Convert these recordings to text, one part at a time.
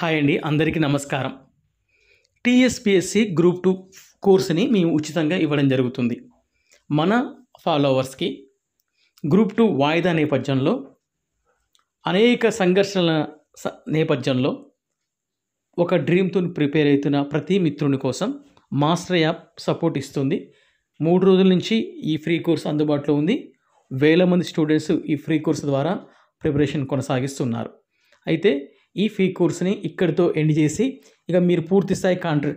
hi అండి అందరికీ నమస్కారం టీఎస్పిఎస్సి గ్రూప్ టూ కోర్సుని మేము ఉచితంగా ఇవ్వడం జరుగుతుంది మన ఫాలోవర్స్కి గ్రూప్ టూ వాయిదా నేపథ్యంలో అనేక సంఘర్షణల నేపథ్యంలో ఒక డ్రీమ్తో ప్రిపేర్ అవుతున్న ప్రతి మిత్రుని కోసం మాస్టర్ యాప్ సపోర్ట్ ఇస్తుంది మూడు రోజుల నుంచి ఈ ఫ్రీ కోర్స్ అందుబాటులో ఉంది వేల మంది స్టూడెంట్స్ ఈ ఫ్రీ కోర్సు ద్వారా ప్రిపరేషన్ కొనసాగిస్తున్నారు అయితే ఈ ఫీ కోర్స్ని ఇక్కడితో ఎండ్ చేసి ఇక మీరు పూర్తి స్థాయి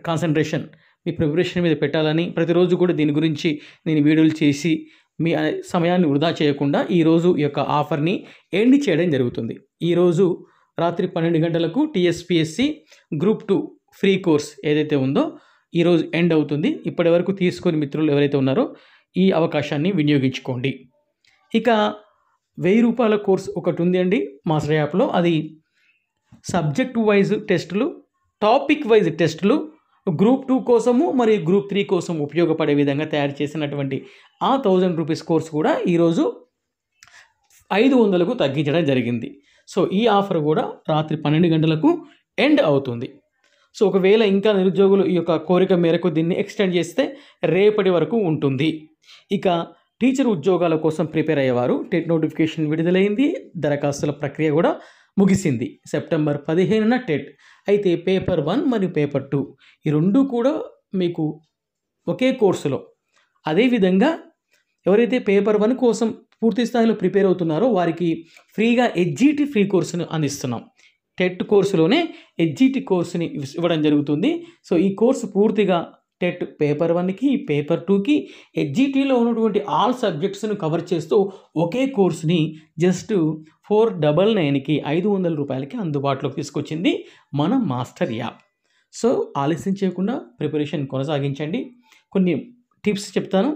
కాన్సన్ట్రేషన్ మీ ప్రిపరేషన్ మీద పెట్టాలని ప్రతిరోజు కూడా దీని గురించి నేను వీడియోలు చేసి మీ సమయాన్ని వృధా చేయకుండా ఈరోజు ఈ యొక్క ఆఫర్ని ఎండ్ చేయడం జరుగుతుంది ఈరోజు రాత్రి పన్నెండు గంటలకు TSPSC group two free course ఏదైతే ఉందో ఈరోజు ఎండ్ అవుతుంది ఇప్పటి వరకు తీసుకొని మిత్రులు ఎవరైతే ఉన్నారో ఈ అవకాశాన్ని వినియోగించుకోండి ఇక వెయ్యి రూపాయల కోర్స్ ఒకటి ఉంది అండి మాస్టర్ యాప్లో అది సబ్జెక్ట్ వైజ్ టెస్టులు టాపిక్ వైజ్ టెస్టులు గ్రూప్ టూ కోసము మరియు గ్రూప్ త్రీ కోసం ఉపయోగపడే విధంగా తయారు చేసినటువంటి ఆ థౌజండ్ రూపీస్ కోర్స్ కూడా ఈరోజు ఐదు వందలకు తగ్గించడం జరిగింది సో ఈ ఆఫర్ కూడా రాత్రి పన్నెండు గంటలకు ఎండ్ అవుతుంది సో ఒకవేళ ఇంకా నిరుద్యోగులు ఈ యొక్క కోరిక మేరకు దీన్ని ఎక్స్టెండ్ చేస్తే రేపటి వరకు ఉంటుంది ఇక టీచర్ ఉద్యోగాల కోసం ప్రిపేర్ అయ్యేవారు టెట్ నోటిఫికేషన్ విడుదలైంది దరఖాస్తుల ప్రక్రియ కూడా ముగిసింది సెప్టెంబర్ పదిహేనున టెట్ అయితే పేపర్ వన్ మరియు పేపర్ టూ ఈ రెండు కూడా మీకు ఒకే కోర్సులో అదేవిధంగా ఎవరైతే పేపర్ వన్ కోసం పూర్తి స్థాయిలో ప్రిపేర్ అవుతున్నారో వారికి ఫ్రీగా ఎడ్జీటీ ఫ్రీ కోర్సును అందిస్తున్నాం టెట్ కోర్సులోనే ఎడ్జీటీ కోర్సుని ఇవ్వడం జరుగుతుంది సో ఈ కోర్సు పూర్తిగా టెట్ పేపర్ వన్కి పేపర్ టూకి హెచ్జిటీలో ఉన్నటువంటి ఆల్ సబ్జెక్ట్స్ను కవర్ చేస్తూ ఒకే కోర్స్ని జస్ట్ ఫోర్ డబల్ నైన్కి ఐదు వందల రూపాయలకి అందుబాటులోకి తీసుకొచ్చింది మన మాస్టర్ యాప్ సో ఆలస్యం చేయకుండా ప్రిపరేషన్ కొనసాగించండి కొన్ని టిప్స్ చెప్తాను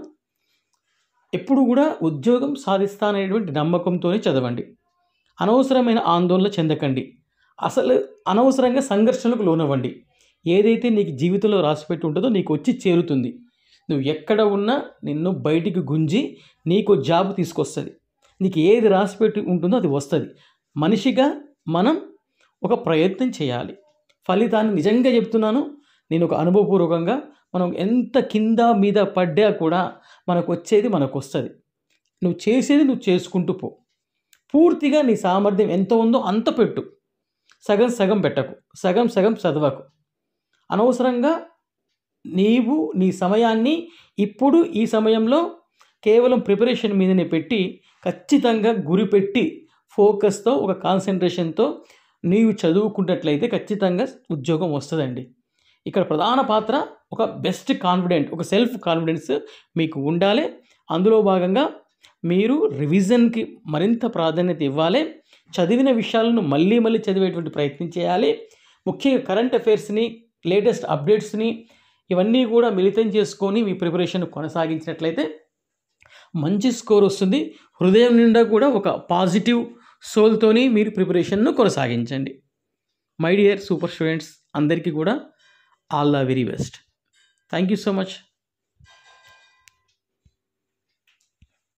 ఎప్పుడు కూడా ఉద్యోగం సాధిస్తాననేటువంటి నమ్మకంతోనే చదవండి అనవసరమైన ఆందోళన చెందకండి అసలు అనవసరంగా సంఘర్షణలకు లోనవ్వండి ఏదైతే నీకు జీవితంలో రాసిపెట్టి ఉంటుందో నీకు వచ్చి చేరుతుంది నువ్వు ఎక్కడ ఉన్నా నిన్ను బయటికి గుంజి నీకు జాబ్ తీసుకొస్తుంది నీకు ఏది రాసిపెట్టి ఉంటుందో అది వస్తుంది మనిషిగా మనం ఒక ప్రయత్నం చేయాలి ఫలితాన్ని నిజంగా చెప్తున్నాను నేను ఒక అనుభవపూర్వకంగా మనం ఎంత కింద మీద పడ్డా కూడా మనకు వచ్చేది మనకు వస్తుంది నువ్వు చేసేది నువ్వు చేసుకుంటూ పో పూర్తిగా నీ సామర్థ్యం ఎంత ఉందో అంత పెట్టు సగం సగం పెట్టకు సగం సగం చదవకు అనవసరంగా నీవు నీ సమయాన్ని ఇప్పుడు ఈ సమయంలో కేవలం ప్రిపరేషన్ మీదనే పెట్టి ఖచ్చితంగా గురి పెట్టి ఫోకస్తో ఒక కాన్సన్ట్రేషన్తో నీవు చదువుకున్నట్లయితే ఖచ్చితంగా ఉద్యోగం వస్తుందండి ఇక్కడ ప్రధాన పాత్ర ఒక బెస్ట్ కాన్ఫిడెంట్ ఒక సెల్ఫ్ కాన్ఫిడెన్స్ మీకు ఉండాలి అందులో భాగంగా మీరు రివిజన్కి మరింత ప్రాధాన్యత ఇవ్వాలి చదివిన విషయాలను మళ్ళీ మళ్ళీ చదివేటువంటి ప్రయత్నం చేయాలి ముఖ్యంగా కరెంట్ అఫైర్స్ని లేటెస్ట్ అప్డేట్స్ని ఇవన్నీ కూడా మిళితం చేసుకొని మీ ప్రిపరేషన్ కొనసాగించినట్లయితే మంచి స్కోర్ వస్తుంది హృదయం నిండా కూడా ఒక పాజిటివ్ సోల్తోని మీరు ప్రిపరేషన్ను కొనసాగించండి మై డియర్ సూపర్ స్టూడెంట్స్ అందరికీ కూడా all the very best thank you so much